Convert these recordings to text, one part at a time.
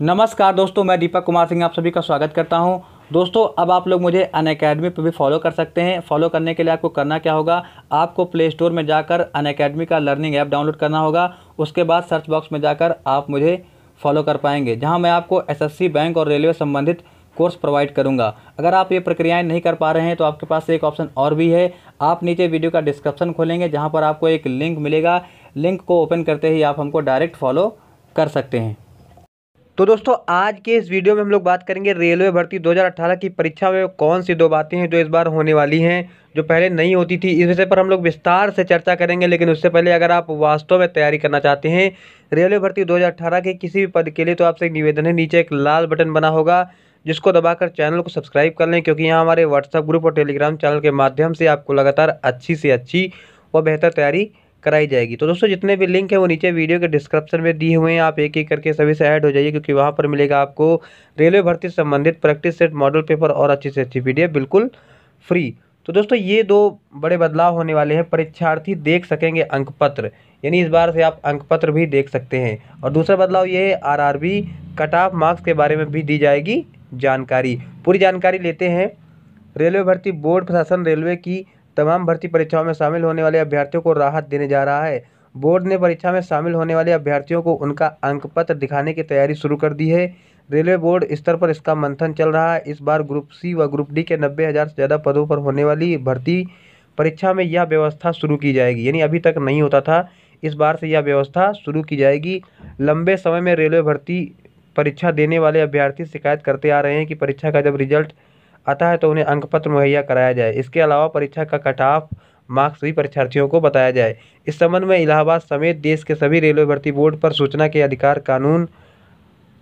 नमस्कार दोस्तों मैं दीपक कुमार सिंह आप सभी का स्वागत करता हूं दोस्तों अब आप लोग मुझे अन अकेडमी पर भी फॉलो कर सकते हैं फॉलो करने के लिए आपको करना क्या होगा आपको प्ले स्टोर में जाकर अन अकेडमी का लर्निंग ऐप डाउनलोड करना होगा उसके बाद सर्च बॉक्स में जाकर आप मुझे फॉलो कर पाएंगे जहाँ मैं आपको एस बैंक और रेलवे संबंधित कोर्स प्रोवाइड करूंगा अगर आप ये प्रक्रियाएं नहीं कर पा रहे हैं तो आपके पास एक ऑप्शन और भी है आप नीचे वीडियो का डिस्क्रिप्शन खोलेंगे जहां पर आपको एक लिंक मिलेगा लिंक को ओपन करते ही आप हमको डायरेक्ट फॉलो कर सकते हैं तो दोस्तों आज के इस वीडियो में हम लोग बात करेंगे रेलवे भर्ती 2018 की परीक्षा में कौन सी दो बातें हैं जो इस बार होने वाली हैं जो पहले नहीं होती थी इस विषय पर हम लोग विस्तार से चर्चा करेंगे लेकिन उससे पहले अगर आप वास्तव में तैयारी करना चाहते हैं रेलवे भर्ती 2018 के किसी भी पद के लिए तो आपसे एक निवेदन है नीचे एक लाल बटन बना होगा जिसको दबाकर चैनल को सब्सक्राइब कर लें क्योंकि यहाँ हमारे व्हाट्सअप ग्रुप और टेलीग्राम चैनल के माध्यम से आपको लगातार अच्छी से अच्छी और बेहतर तैयारी कराई जाएगी तो दोस्तों जितने भी लिंक है वो नीचे वीडियो के डिस्क्रिप्शन में दिए हुए हैं आप एक एक करके सभी से ऐड हो जाइए क्योंकि वहाँ पर मिलेगा आपको रेलवे भर्ती संबंधित प्रैक्टिस सेट मॉडल पेपर और अच्छी से अच्छी पी बिल्कुल फ्री तो दोस्तों ये दो बड़े बदलाव होने वाले हैं परीक्षार्थी देख सकेंगे अंक पत्र यानी इस बार से आप अंकपत्र भी देख सकते हैं और दूसरा बदलाव ये है R R B cut off marks के बारे में भी दी जाएगी जानकारी पूरी जानकारी लेते हैं रेलवे भर्ती बोर्ड प्रशासन रेलवे की तमाम भर्ती परीक्षाओं में शामिल होने वाले अभ्यर्थियों को राहत देने जा रहा है बोर्ड ने परीक्षा में शामिल होने वाले अभ्यर्थियों को उनका अंक पत्र दिखाने की तैयारी शुरू कर दी है रेलवे बोर्ड स्तर पर इसका मंथन चल रहा है इस बार ग्रुप सी व ग्रुप डी के नब्बे हज़ार से ज़्यादा पदों पर होने वाली भर्ती परीक्षा में यह व्यवस्था शुरू की जाएगी यानी अभी तक नहीं होता था इस बार से यह व्यवस्था शुरू की जाएगी लंबे समय में रेलवे भर्ती परीक्षा देने वाले अभ्यर्थी शिकायत करते आ रहे हैं कि परीक्षा का जब रिजल्ट आता है तो उन्हें अंक पत्र मुहैया कराया जाए इसके अलावा परीक्षा का कट ऑफ मार्क्स भी परीक्षार्थियों को बताया जाए इस संबंध में इलाहाबाद समेत देश के सभी रेलवे भर्ती बोर्ड पर सूचना के अधिकार कानून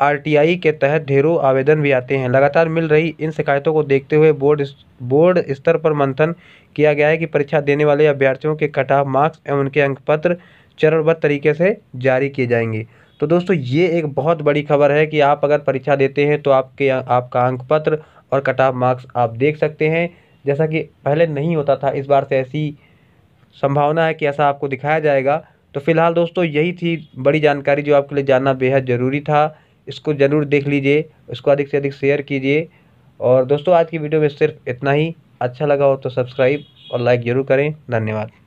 आरटीआई के तहत ढेरों आवेदन भी आते हैं लगातार मिल रही इन शिकायतों को देखते हुए बोर्ड बोर्ड स्तर पर मंथन किया गया है कि परीक्षा देने वाले अभ्यर्थियों के कट ऑफ मार्क्स एवं उनके अंक पत्र चरणबद्ध तरीके से जारी किए जाएंगे तो दोस्तों ये एक बहुत बड़ी खबर है कि आप अगर परीक्षा देते हैं तो आपके आपका अंक पत्र और कट ऑफ मार्क्स आप देख सकते हैं जैसा कि पहले नहीं होता था इस बार से ऐसी संभावना है कि ऐसा आपको दिखाया जाएगा तो फिलहाल दोस्तों यही थी बड़ी जानकारी जो आपके लिए जानना बेहद ज़रूरी था इसको ज़रूर देख लीजिए इसको अधिक से अधिक शेयर कीजिए और दोस्तों आज की वीडियो में सिर्फ इतना ही अच्छा लगा हो तो सब्सक्राइब और लाइक ज़रूर करें धन्यवाद